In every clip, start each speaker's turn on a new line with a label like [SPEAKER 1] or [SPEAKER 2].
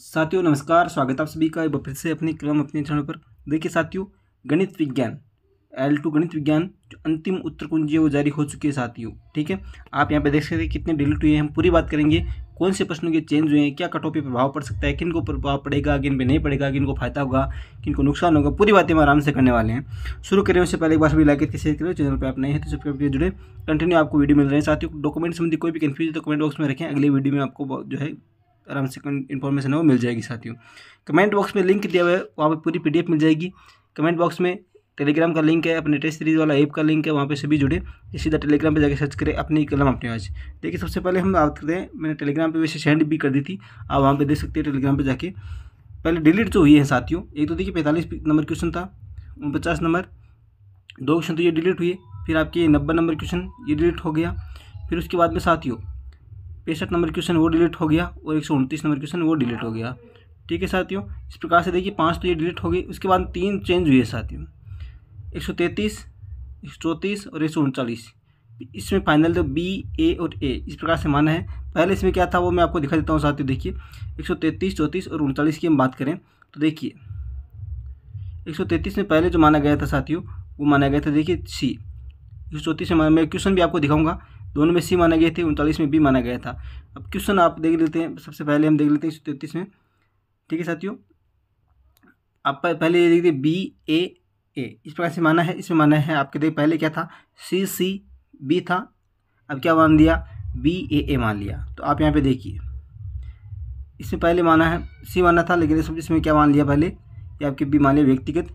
[SPEAKER 1] साथियों नमस्कार स्वागत है आप सभी का एक बार फिर से अपने क्रम अपने चैनल पर देखिए साथियों गणित विज्ञान एल टू गणित विज्ञान जो अंतिम उत्तर कुंजी है वो जारी हो चुकी है साथियों ठीक है आप यहाँ पे देख सकते हैं कितने डिलीट हुए हैं हम पूरी बात करेंगे कौन से प्रश्नों के चेंज हुए हैं क्या कटों पर प्रभाव पड़ सकता है किन को प्रभाव पड़ेगा किन पर नहीं पड़ेगा किन को फायदा होगा किन को नुकसान होगा पूरी बातें हम आराम से करने वाले हैं शुरू करें उससे पहले एक बार सभी लाइक के शेयर करें चैनल पर आप नए हैं तो सब्सक्राइब करके जुड़े कंटिन्यू आपको वीडियो मिल रहे हैं साथियों डॉक्यूमेंट संबंधी कोई भी कन्फ्यूज तो कमेंट बॉक्स में रखें अगली वीडियो में आपको जो है आराम से इन्फॉर्मेशन है वो मिल जाएगी साथियों कमेंट बॉक्स में लिंक दिया हुआ है वहाँ पर पूरी पी मिल जाएगी कमेंट बॉक्स में टेलीग्राम का लिंक है अपने टेस्ट सीरीज वाला ऐप का लिंक है वहाँ पे सभी जुड़े सीधा टेलीग्राम पे जाकर सर्च करें अपनी कलम अपने आज देखिए सबसे पहले हम बात करते हैं मैंने टेलीग्राम पे वैसे सेंड भी कर दी थी आप वहाँ पे देख सकते हैं टेलीग्राम पे जाके पहले डिलीट जो तो हुई है साथियों एक तो देखिए पैंतालीस नंबर क्वेश्चन था उनपचास नंबर दो क्वेश्चन तो ये डिलीट हुए फिर आपके नब्बे नंबर क्वेश्चन ये डिलीट हो गया फिर उसके बाद में साथियों पैंसठ नंबर क्वेश्चन वो डिलीट हो गया और एक नंबर क्वेश्चन वो डिलीट हो गया ठीक है साथियों इस प्रकार से देखिए पाँच तो ये डिलीट हो गई उसके बाद तीन चेंज हुए साथियों एक सौ एक सौ चौंतीस और एक सौ उनचालीस इसमें फाइनल जो तो बी ए और ए इस प्रकार से माना है पहले इसमें क्या था वो मैं आपको दिखा देता हूँ साथियों देखिए एक सौ चौंतीस और उनचालीस की हम बात करें तो देखिए एक सौ में पहले जो माना गया था साथियों वो माना गया था देखिए सी एक सौ चौंतीस में मैं क्वेश्चन भी आपको दिखाऊंगा दोनों में सी माना गए थे उनतालीस में बी माना गया था अब क्वेश्चन आप देख लेते हैं सबसे पहले हम देख लेते हैं तैतीस में ठीक है साथियों आप पहले ये देखिए बी ए ए इस प्रकार से माना है इसमें माना है आपके देखिए पहले क्या था सी सी बी था अब क्या मान दिया बी ए ए मान लिया तो आप यहाँ पे देखिए इसमें पहले माना है सी माना था लेकिन इसमें क्या मान लिया पहले कि आपके बी मान लिया व्यक्तिगत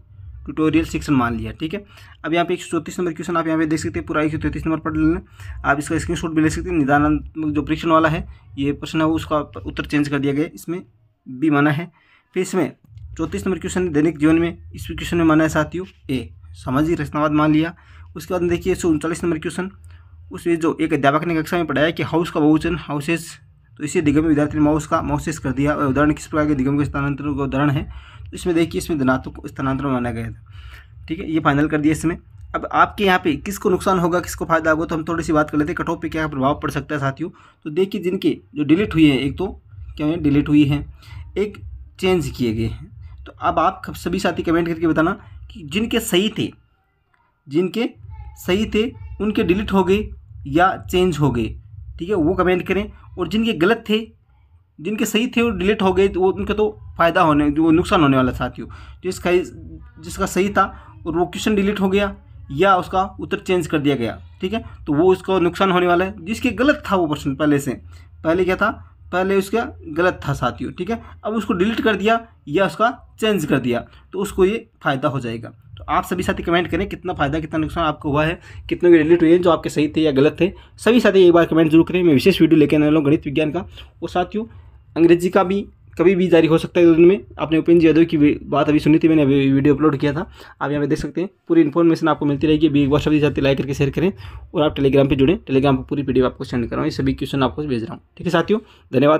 [SPEAKER 1] ट्यूटोरियल सेक्शन मान लिया ठीक है अब यहाँ पे एक चौतीस नंबर क्वेश्चन आप यहाँ पे देख सकते हैं पूरा एक सौ तैंतीस नंबर पढ़ लेना आप इसका स्क्रीनशॉट भी ले सकते हैं निदानात्मक जो परीक्षण वाला है ये प्रश्न है उसका उत्तर चेंज कर दिया गया इसमें बी माना है फिर इसमें चौंतीस नंबर क्वेश्चन दैनिक जीवन में इस क्वेश्चन में माना है साथियों ए सामाजिक रचनावाद मान लिया उसके बाद देखिए एक नंबर क्वेश्चन उसमें जो एक अध्यापक ने कक्षा में पढ़ाया कि हाउस का बहुवचन हाउसेज तो इसे दिगम विद्यार्थी माउस का माउस कर दिया और उदाहरण किस प्रकार के दिगम के स्थानांतरण का उदाहरण है तो इसमें देखिए इसमें धनात्मक स्थानांतरण माना गया था ठीक है ये फाइनल कर दिया इसमें अब आपके यहाँ पे किसको नुकसान होगा किसको फायदा होगा तो हम थोड़ी सी बात कर लेते हैं कटऑफ पे क्या प्रभाव पड़ सकता है साथियों तो देखिए जिनके जो डिलीट हुई है एक तो क्या हुए डिलीट हुई है एक चेंज किए गए हैं तो अब आप सभी साथी कमेंट करके बताना कि जिनके सही थे जिनके सही थे उनके डिलीट हो गए या चेंज हो गए ठीक है वो कमेंट करें और जिनके गलत थे जिनके सही थे और डिलीट हो गए तो वो उनका तो फ़ायदा होने वो नुकसान होने वाला साथियों जिसका तो जिसका सही था और वो क्वेश्चन डिलीट हो गया या उसका उत्तर चेंज कर दिया गया ठीक है तो वो उसका नुकसान होने वाला है जिसके गलत था वो प्रश्न पहले से पहले क्या था पहले उसका गलत था साथियों ठीक है अब उसको डिलीट कर दिया या उसका चेंज कर दिया तो उसको ये फ़ायदा हो जाएगा तो आप सभी साथी कमेंट करें कितना फ़ायदा कितना नुकसान आपको हुआ है कितने के रिलेटेड हुए जो आपके सही थे या गलत थे सभी साथी एक बार कमेंट जरूर करें मैं विशेष वीडियो लेकर आने वाला हूँ गणित विज्ञान का और साथियों अंग्रेजी का भी कभी भी जारी हो सकता है दो दिन में आपने उपेंद्र यादव की बात अभी सुनी थी मैंने अभी वीडियो अपलोड किया था आप यहाँ पे देख सकते हैं पूरी इन्फॉर्मेशन आपको मिलती रहेगी एक बार सभी जाते लाइक करके शेयर करें और आप टेलीग्राम पे जुड़ें टेलीग्राम पर पूरी पीडीएफ आपको सेंड कर रहा हूँ ये सभी क्वेश्चन आपको भेज रहा हूँ ठीक है साथियों धन्यवाद